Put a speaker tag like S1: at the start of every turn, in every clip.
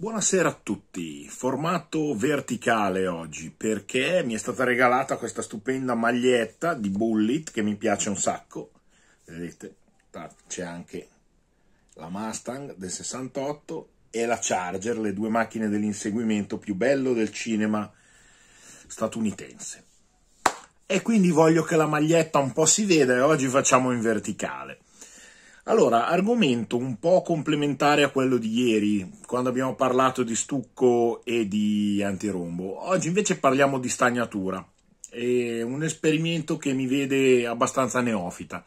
S1: Buonasera a tutti, formato verticale oggi perché mi è stata regalata questa stupenda maglietta di Bullet che mi piace un sacco, vedete c'è anche la Mustang del 68 e la Charger, le due macchine dell'inseguimento più bello del cinema statunitense. E quindi voglio che la maglietta un po' si veda e oggi facciamo in verticale. Allora, argomento un po' complementare a quello di ieri, quando abbiamo parlato di stucco e di antirombo. Oggi invece parliamo di stagnatura. È un esperimento che mi vede abbastanza neofita.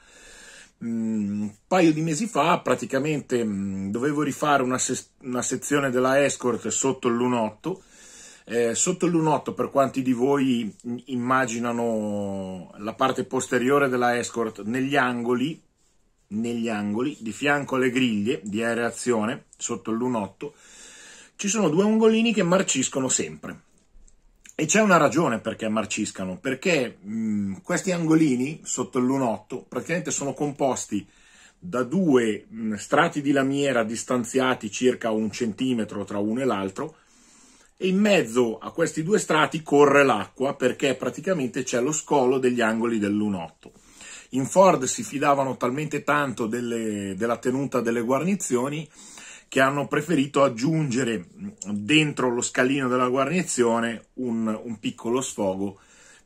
S1: Un mm, paio di mesi fa praticamente mm, dovevo rifare una, se- una sezione della Escort sotto il lunotto. Eh, sotto il lunotto, per quanti di voi immaginano la parte posteriore della Escort negli angoli, negli angoli, di fianco alle griglie di aereazione, sotto il lunotto, ci sono due angolini che marciscono sempre. E c'è una ragione perché marciscano, perché mh, mm, questi angolini sotto il lunotto praticamente sono composti da due mh, mm, strati di lamiera distanziati circa un centimetro tra uno e l'altro e in mezzo a questi due strati corre l'acqua perché praticamente c'è lo scolo degli angoli del lunotto. In Ford si fidavano talmente tanto delle, della tenuta delle guarnizioni che hanno preferito aggiungere dentro lo scalino della guarnizione un, un piccolo sfogo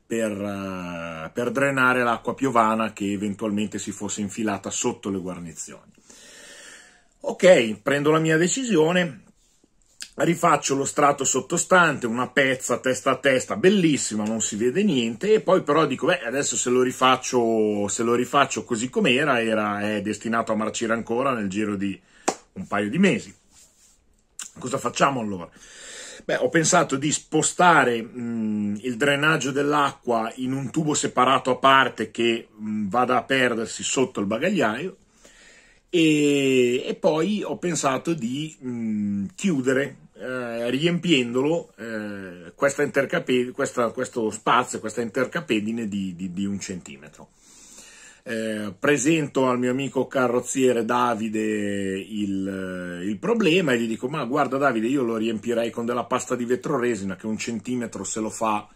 S1: per, uh, per, drenare l'acqua piovana che eventualmente si fosse infilata sotto le guarnizioni. Ok, prendo la mia decisione, rifaccio lo strato sottostante, una pezza testa a testa, bellissima, non si vede niente, e poi però dico, beh, adesso se lo rifaccio, se lo rifaccio così com'era, era, è destinato a marcire ancora nel giro di un paio di mesi. Cosa facciamo allora? Beh, ho pensato di spostare mh, mm, il drenaggio dell'acqua in un tubo separato a parte che mh, mm, vada a perdersi sotto il bagagliaio e, e poi ho pensato di mh, mm, chiudere eh, riempiendolo eh, questa questa, questo spazio, questa intercapedine di, di, di un centimetro. Eh, presento al mio amico carrozziere Davide il, eh, il, problema e gli dico ma guarda Davide io lo riempirei con della pasta di vetroresina che un centimetro se lo fa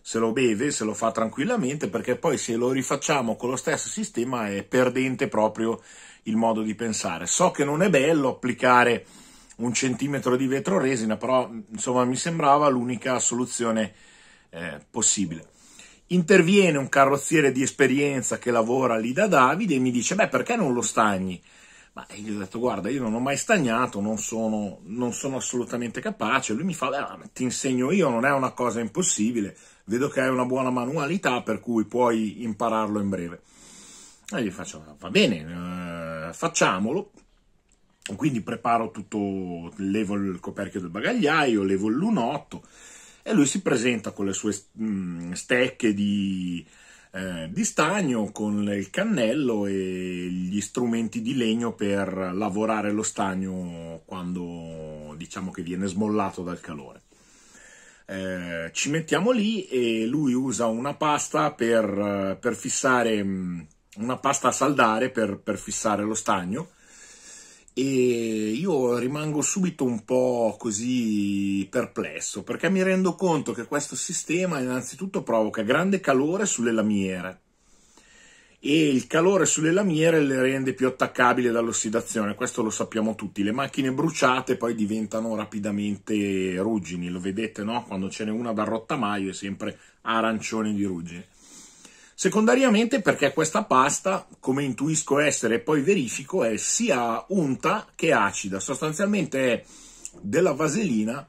S1: se lo beve, se lo fa tranquillamente perché poi se lo rifacciamo con lo stesso sistema è perdente proprio il modo di pensare so che non è bello applicare un centimetro di vetro resina, però insomma mi sembrava l'unica soluzione eh, possibile. Interviene un carrozziere di esperienza che lavora lì da Davide e mi dice: Beh, perché non lo stagni? Ma gli ho detto: Guarda, io non ho mai stagnato, non sono, non sono assolutamente capace. Lui mi fa: Beh, ti insegno io, non è una cosa impossibile. Vedo che hai una buona manualità, per cui puoi impararlo in breve. E gli faccio: Va bene, eh, facciamolo. Quindi preparo tutto, levo il coperchio del bagagliaio, levo il lunotto e lui si presenta con le sue mm, stecche di, eh, di stagno, con il cannello e gli strumenti di legno per lavorare lo stagno quando diciamo che viene smollato dal calore. Eh, ci mettiamo lì e lui usa una pasta per, per fissare mm, una pasta a saldare per, per fissare lo stagno e io rimango subito un po' così perplesso perché mi rendo conto che questo sistema innanzitutto provoca grande calore sulle lamiere e il calore sulle lamiere le rende più attaccabili dall'ossidazione, questo lo sappiamo tutti, le macchine bruciate poi diventano rapidamente ruggini, lo vedete no? quando ce n'è una dal rottamaio è sempre arancione di ruggine. Secondariamente perché questa pasta, come intuisco essere e poi verifico, è sia unta che acida, sostanzialmente è della vaselina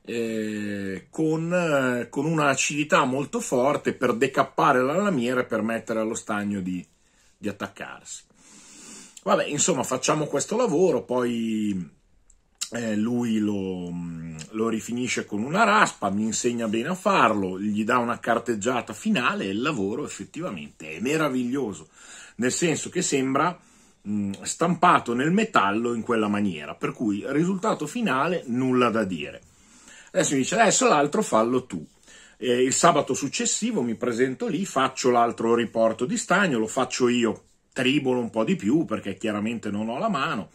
S1: eh, con, eh, con un'acidità molto forte per decappare la lamiera e permettere allo stagno di, di attaccarsi. Vabbè, insomma, facciamo questo lavoro, poi eh, lui lo, mm, lo, rifinisce con una raspa, mi insegna bene a farlo, gli dà una carteggiata finale e il lavoro effettivamente è meraviglioso, nel senso che sembra mm, stampato nel metallo in quella maniera, per cui risultato finale nulla da dire. Adesso mi dice adesso l'altro fallo tu. Eh, il sabato successivo mi presento lì, faccio l'altro riporto di stagno, lo faccio io, tribolo un po' di più perché chiaramente non ho la mano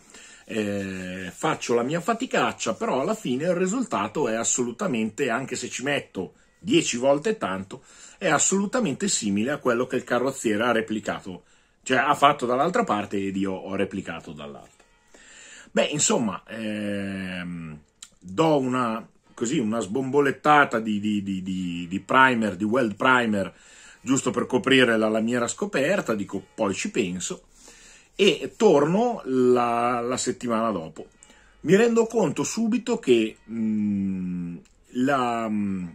S1: eh, faccio la mia faticaccia, però alla fine il risultato è assolutamente, anche se ci metto 10 volte tanto, è assolutamente simile a quello che il carrozziere ha replicato, cioè ha fatto dall'altra parte ed io ho replicato dall'altra. Beh, insomma, ehm, do una, così, una sbombolettata di, di, di, di, primer, di weld primer, giusto per coprire la lamiera scoperta, dico poi ci penso e torno la, la settimana dopo. Mi rendo conto subito che mh, mm, la, mm,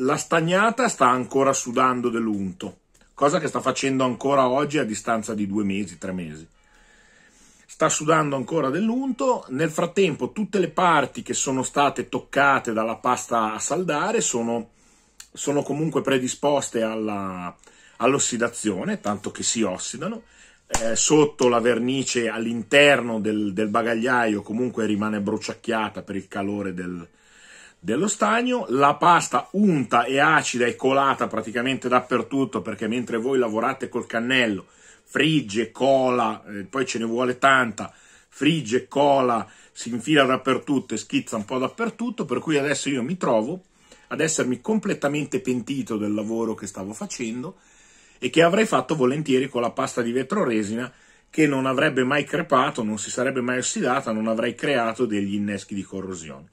S1: la stagnata sta ancora sudando dell'unto, cosa che sta facendo ancora oggi a distanza di due mesi, tre mesi. Sta sudando ancora dell'unto, nel frattempo tutte le parti che sono state toccate dalla pasta a saldare sono, sono comunque predisposte alla, all'ossidazione, tanto che si ossidano, eh, sotto la vernice all'interno del, del, bagagliaio comunque rimane bruciacchiata per il calore del, dello stagno, la pasta unta e acida e colata praticamente dappertutto perché mentre voi lavorate col cannello, frigge, cola, eh, poi ce ne vuole tanta, frigge, cola, si infila dappertutto e schizza un po' dappertutto, per cui adesso io mi trovo ad essermi completamente pentito del lavoro che stavo facendo e che avrei fatto volentieri con la pasta di vetroresina che non avrebbe mai crepato, non si sarebbe mai ossidata, non avrei creato degli inneschi di corrosione.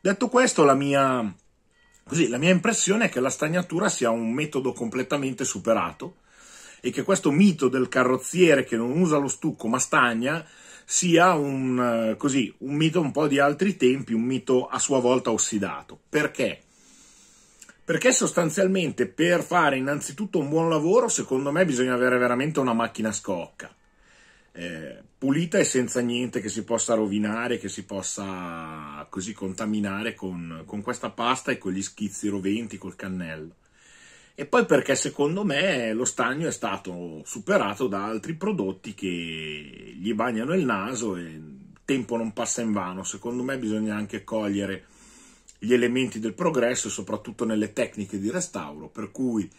S1: Detto questo, la mia, così, la mia impressione è che la stagnatura sia un metodo completamente superato e che questo mito del carrozziere che non usa lo stucco ma stagna sia un, eh, così, un mito un po' di altri tempi, un mito a sua volta ossidato. Perché? Perché sostanzialmente per fare innanzitutto un buon lavoro, secondo me bisogna avere veramente una macchina scocca, eh, pulita e senza niente che si possa rovinare, che si possa così contaminare con, con questa pasta e con gli schizzi roventi, col cannello. E poi perché secondo me lo stagno è stato superato da altri prodotti che gli bagnano il naso e il tempo non passa in vano. Secondo me bisogna anche cogliere gli elementi del progresso, soprattutto nelle tecniche di restauro, per cui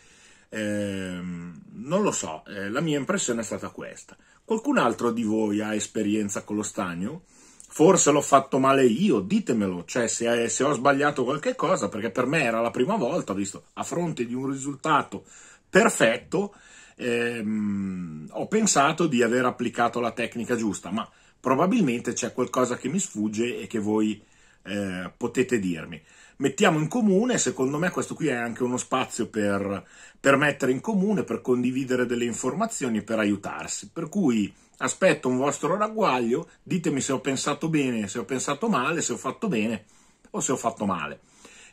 S1: ehm, non lo so, eh, la mia impressione è stata questa. Qualcun altro di voi ha esperienza con lo stagno? Forse l'ho fatto male io, ditemelo, cioè se, eh, se ho sbagliato qualche cosa, perché per me era la prima volta, visto a fronte di un risultato perfetto, ehm, ho pensato di aver applicato la tecnica giusta, ma probabilmente c'è qualcosa che mi sfugge e che voi eh, potete dirmi. Mettiamo in comune, secondo me questo qui è anche uno spazio per, per mettere in comune, per condividere delle informazioni, per aiutarsi. Per cui aspetto un vostro ragguaglio, ditemi se ho pensato bene, se ho pensato male, se ho fatto bene o se ho fatto male.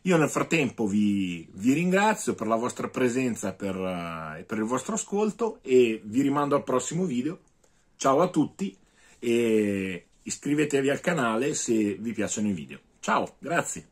S1: Io nel frattempo vi, vi ringrazio per la vostra presenza e per, eh, per il vostro ascolto e vi rimando al prossimo video. Ciao a tutti e Iscrivetevi al canale se vi piacciono i video. Ciao, grazie.